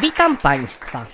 Witam Państwa.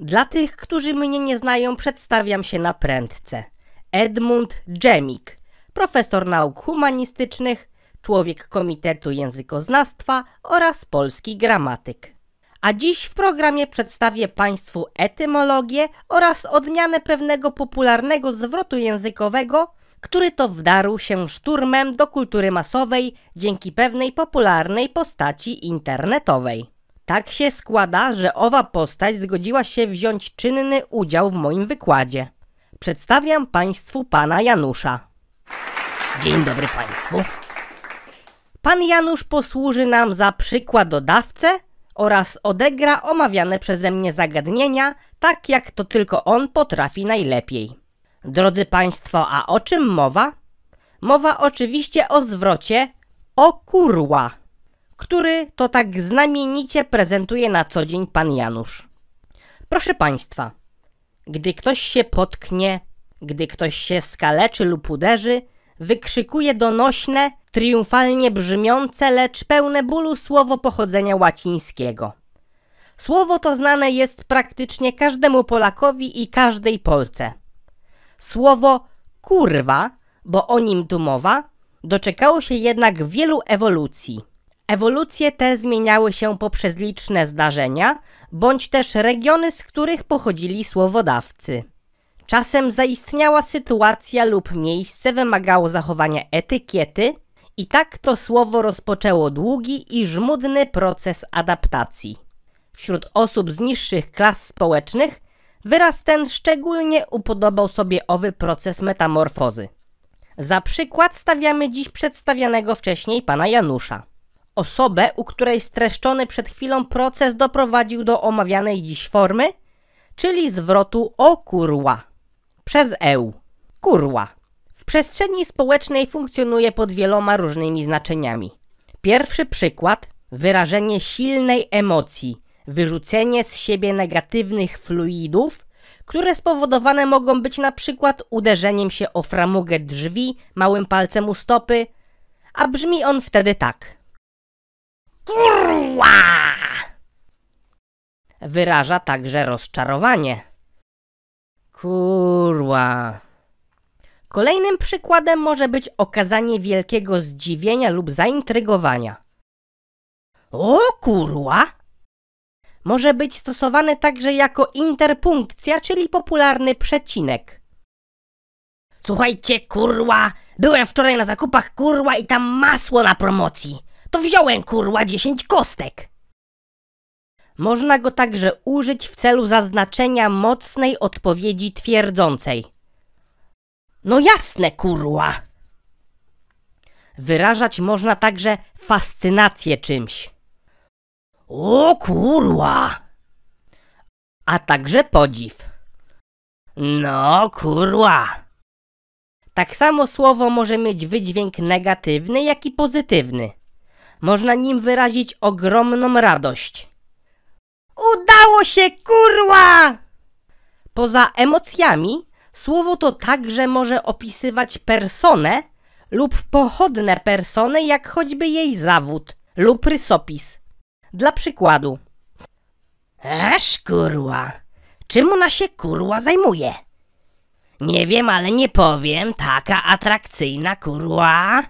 Dla tych, którzy mnie nie znają, przedstawiam się na prędce. Edmund Dżemik, profesor nauk humanistycznych, człowiek Komitetu Językoznawstwa oraz polski gramatyk. A dziś w programie przedstawię Państwu etymologię oraz odmianę pewnego popularnego zwrotu językowego, który to wdarł się szturmem do kultury masowej dzięki pewnej popularnej postaci internetowej. Tak się składa, że owa postać zgodziła się wziąć czynny udział w moim wykładzie. Przedstawiam Państwu pana Janusza. Dzień dobry Państwu. Pan Janusz posłuży nam za przykładodawcę oraz odegra omawiane przeze mnie zagadnienia tak, jak to tylko on potrafi najlepiej. Drodzy Państwo, a o czym mowa? Mowa oczywiście o zwrocie o kurła który to tak znamienicie prezentuje na co dzień pan Janusz. Proszę Państwa, gdy ktoś się potknie, gdy ktoś się skaleczy lub uderzy, wykrzykuje donośne, triumfalnie brzmiące, lecz pełne bólu słowo pochodzenia łacińskiego. Słowo to znane jest praktycznie każdemu Polakowi i każdej Polce. Słowo kurwa, bo o nim tu mowa, doczekało się jednak wielu ewolucji. Ewolucje te zmieniały się poprzez liczne zdarzenia, bądź też regiony, z których pochodzili słowodawcy. Czasem zaistniała sytuacja lub miejsce wymagało zachowania etykiety, i tak to słowo rozpoczęło długi i żmudny proces adaptacji. Wśród osób z niższych klas społecznych wyraz ten szczególnie upodobał sobie owy proces metamorfozy. Za przykład stawiamy dziś przedstawianego wcześniej pana Janusza osobę, u której streszczony przed chwilą proces doprowadził do omawianej dziś formy, czyli zwrotu o kurła przez eu. Kurła. W przestrzeni społecznej funkcjonuje pod wieloma różnymi znaczeniami. Pierwszy przykład wyrażenie silnej emocji, wyrzucenie z siebie negatywnych fluidów, które spowodowane mogą być na przykład uderzeniem się o framugę drzwi małym palcem u stopy, a brzmi on wtedy tak. Kurwa! Wyraża także rozczarowanie. Kurwa. Kolejnym przykładem może być okazanie wielkiego zdziwienia lub zaintrygowania. O kurwa! Może być stosowany także jako interpunkcja, czyli popularny przecinek. Słuchajcie, kurwa! Byłem wczoraj na zakupach, kurwa, i tam masło na promocji to wziąłem kurła dziesięć kostek. Można go także użyć w celu zaznaczenia mocnej odpowiedzi twierdzącej. No jasne, kurła! Wyrażać można także fascynację czymś. O kurła! A także podziw. No kurła! Tak samo słowo może mieć wydźwięk negatywny, jak i pozytywny. Można nim wyrazić ogromną radość. Udało się, kurła! Poza emocjami, słowo to także może opisywać personę lub pochodne persony, jak choćby jej zawód lub rysopis. Dla przykładu. Aż kurła, czym ona się kurła zajmuje? Nie wiem, ale nie powiem, taka atrakcyjna kurła.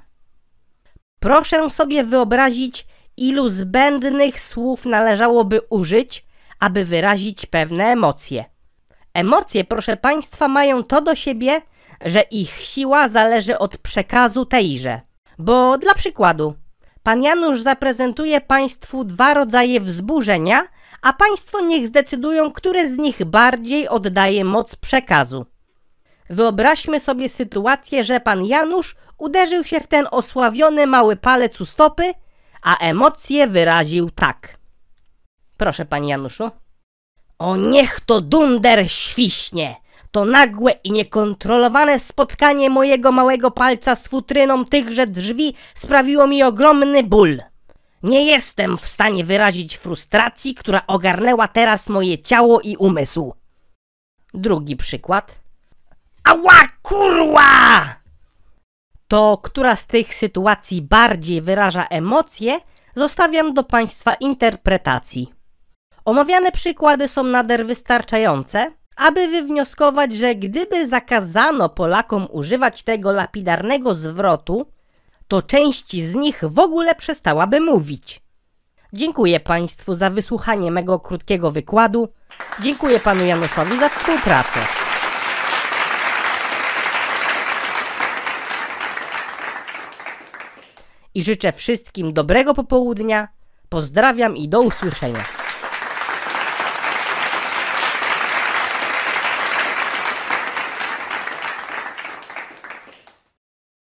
Proszę sobie wyobrazić, ilu zbędnych słów należałoby użyć, aby wyrazić pewne emocje. Emocje, proszę Państwa, mają to do siebie, że ich siła zależy od przekazu tejże. Bo dla przykładu, pan Janusz zaprezentuje Państwu dwa rodzaje wzburzenia, a Państwo niech zdecydują, które z nich bardziej oddaje moc przekazu. Wyobraźmy sobie sytuację, że pan Janusz uderzył się w ten osławiony mały palec u stopy, a emocje wyraził tak. Proszę, panie Januszu. O niech to dunder świśnie! To nagłe i niekontrolowane spotkanie mojego małego palca z futryną tychże drzwi sprawiło mi ogromny ból. Nie jestem w stanie wyrazić frustracji, która ogarnęła teraz moje ciało i umysł. Drugi przykład. Ała kurła! To, która z tych sytuacji bardziej wyraża emocje, zostawiam do Państwa interpretacji. Omawiane przykłady są nader wystarczające, aby wywnioskować, że gdyby zakazano Polakom używać tego lapidarnego zwrotu, to część z nich w ogóle przestałaby mówić. Dziękuję Państwu za wysłuchanie mego krótkiego wykładu. Dziękuję Panu Januszowi za współpracę. i życzę wszystkim dobrego popołudnia. Pozdrawiam i do usłyszenia.